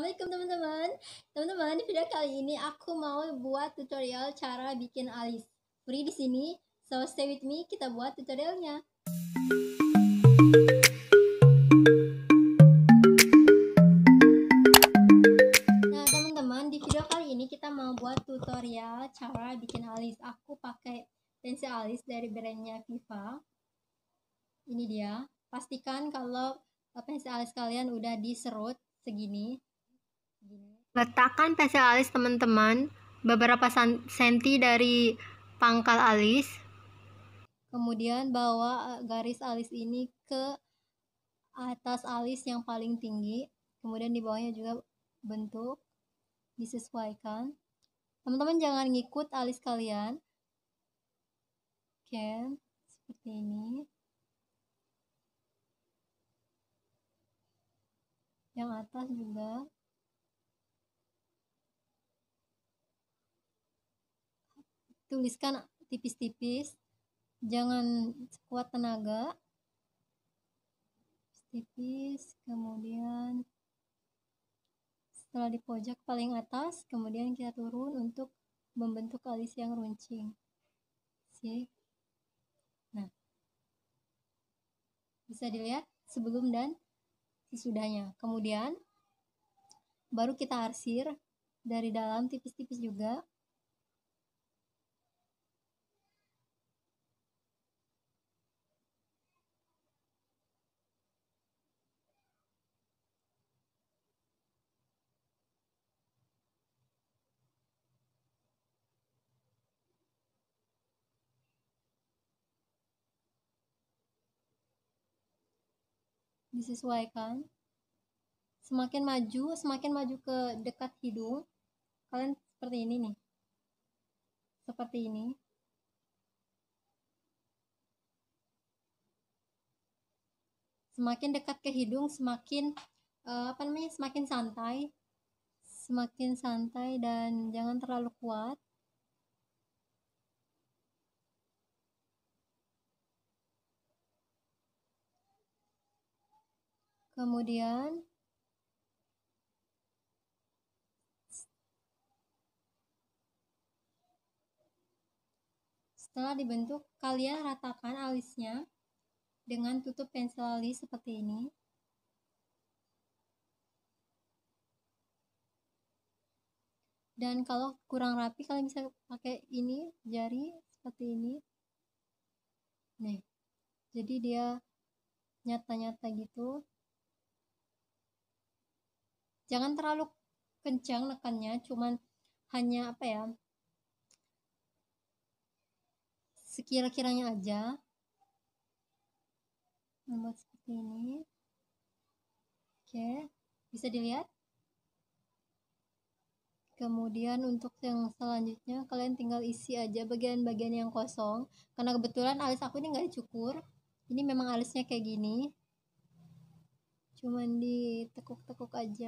Assalamualaikum teman-teman Teman-teman, di video kali ini aku mau buat tutorial cara bikin alis Free di sini, so stay with me, kita buat tutorialnya Nah teman-teman, di video kali ini kita mau buat tutorial cara bikin alis Aku pakai pensil alis dari brandnya Viva Ini dia, pastikan kalau pensil alis kalian udah diserut segini Letakkan pensil alis teman-teman beberapa senti dari pangkal alis. Kemudian bawa eh, garis alis ini ke atas alis yang paling tinggi. Kemudian di bawahnya juga bentuk disesuaikan. Teman-teman jangan ngikut alis kalian. Oke, seperti ini. Yang atas juga tuliskan tipis-tipis jangan kuat tenaga tipis kemudian setelah di pojok paling atas kemudian kita turun untuk membentuk alis yang runcing sih nah bisa dilihat sebelum dan sesudahnya kemudian baru kita arsir dari dalam tipis-tipis juga disesuaikan semakin maju semakin maju ke dekat hidung kalian seperti ini nih seperti ini semakin dekat ke hidung semakin uh, apa namanya semakin santai semakin santai dan jangan terlalu kuat Kemudian Setelah dibentuk, kalian ratakan alisnya dengan tutup pensil alis seperti ini. Dan kalau kurang rapi, kalian bisa pakai ini, jari seperti ini. Nih, jadi dia nyata-nyata gitu jangan terlalu kencang nekannya cuman hanya apa ya sekira-kiranya aja membuat seperti ini oke bisa dilihat kemudian untuk yang selanjutnya kalian tinggal isi aja bagian-bagian yang kosong karena kebetulan alis aku ini nggak dicukur ini memang alisnya kayak gini cuman ditekuk-tekuk aja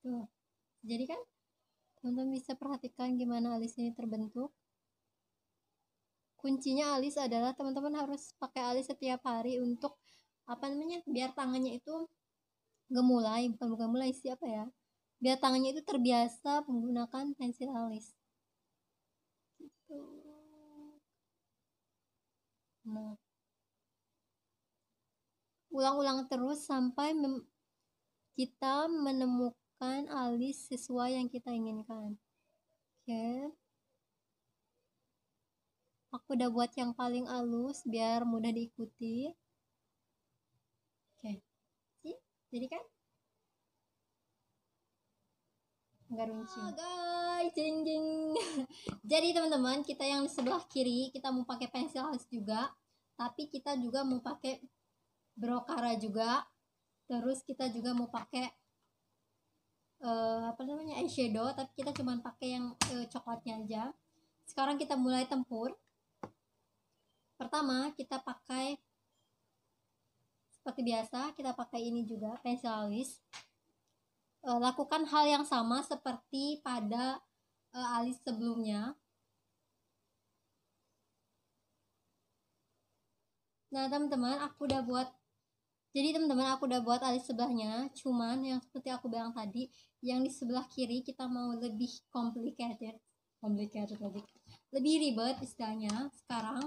tuh jadi kan teman-teman bisa perhatikan gimana alis ini terbentuk kuncinya alis adalah teman-teman harus pakai alis setiap hari untuk apa namanya biar tangannya itu gemulai bukan bukan mulai siapa ya biar tangannya itu terbiasa menggunakan pensil alis gitu nah ulang-ulang terus sampai mem kita menemukan alis sesuai yang kita inginkan oke okay. aku udah buat yang paling halus biar mudah diikuti jadi kan? Enggak runcing. Oh, guys, jeng jeng. Jadi teman-teman, kita yang di sebelah kiri kita mau pakai pensil halus juga, tapi kita juga mau pakai brokara juga. Terus kita juga mau pakai uh, apa namanya eyeshadow, tapi kita cuma pakai yang uh, coklatnya aja. Sekarang kita mulai tempur. Pertama, kita pakai seperti biasa kita pakai ini juga pensil alis e, lakukan hal yang sama seperti pada e, alis sebelumnya nah teman-teman aku udah buat jadi teman-teman aku udah buat alis sebelahnya, cuman yang seperti aku bilang tadi, yang di sebelah kiri kita mau lebih complicated, complicated lebih, lebih ribet istilahnya. Sekarang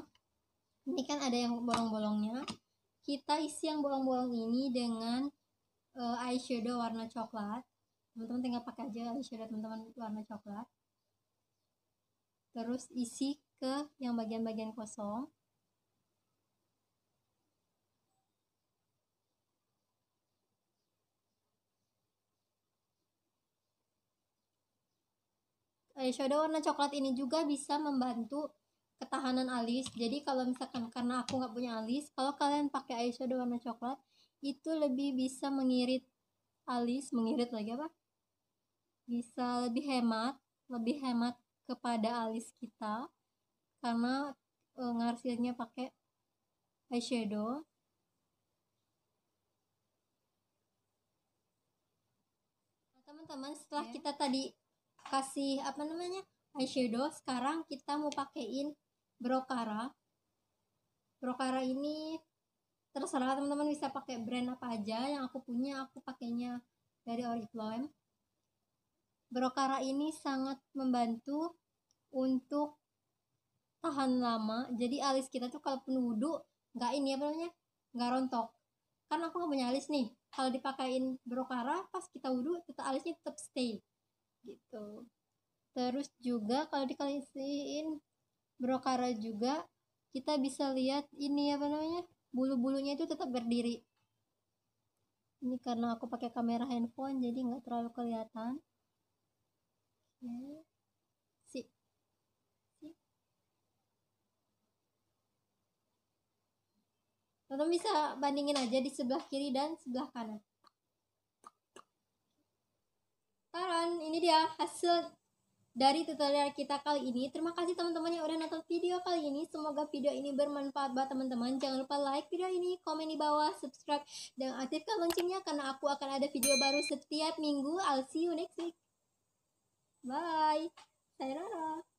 ini kan ada yang bolong-bolongnya, kita isi yang bolong-bolong ini dengan uh, eh, eyeshadow warna coklat teman-teman tinggal pakai aja eyeshadow teman-teman warna coklat terus isi ke yang bagian-bagian kosong eyeshadow warna coklat ini juga bisa membantu ketahanan alis jadi kalau misalkan karena aku nggak punya alis kalau kalian pakai eyeshadow warna coklat itu lebih bisa mengirit alis mengirit lagi apa bisa lebih hemat lebih hemat kepada alis kita karena e, ngarsirnya pakai eyeshadow teman-teman setelah iya. kita tadi kasih apa namanya eyeshadow sekarang kita mau pakein Brokara. Brokara ini terserah teman-teman bisa pakai brand apa aja yang aku punya aku pakainya dari Oriflame. Brokara ini sangat membantu untuk tahan lama. Jadi alis kita tuh kalau penuh wudhu nggak ini apa namanya nggak rontok. karena aku nggak punya alis nih. Kalau dipakain brokara pas kita wudhu tetap alisnya tetap stay gitu. Terus juga kalau dikasihin berokara juga kita bisa lihat ini apa namanya bulu-bulunya itu tetap berdiri ini karena aku pakai kamera handphone jadi nggak terlalu kelihatan oke si si teman bisa bandingin aja di sebelah kiri dan sebelah kanan Taran, ini dia hasil dari tutorial kita kali ini. Terima kasih teman-teman yang udah nonton video kali ini. Semoga video ini bermanfaat buat teman-teman. Jangan lupa like video ini, komen di bawah, subscribe, dan aktifkan loncengnya karena aku akan ada video baru setiap minggu. I'll see you next week. Bye. Sayonara.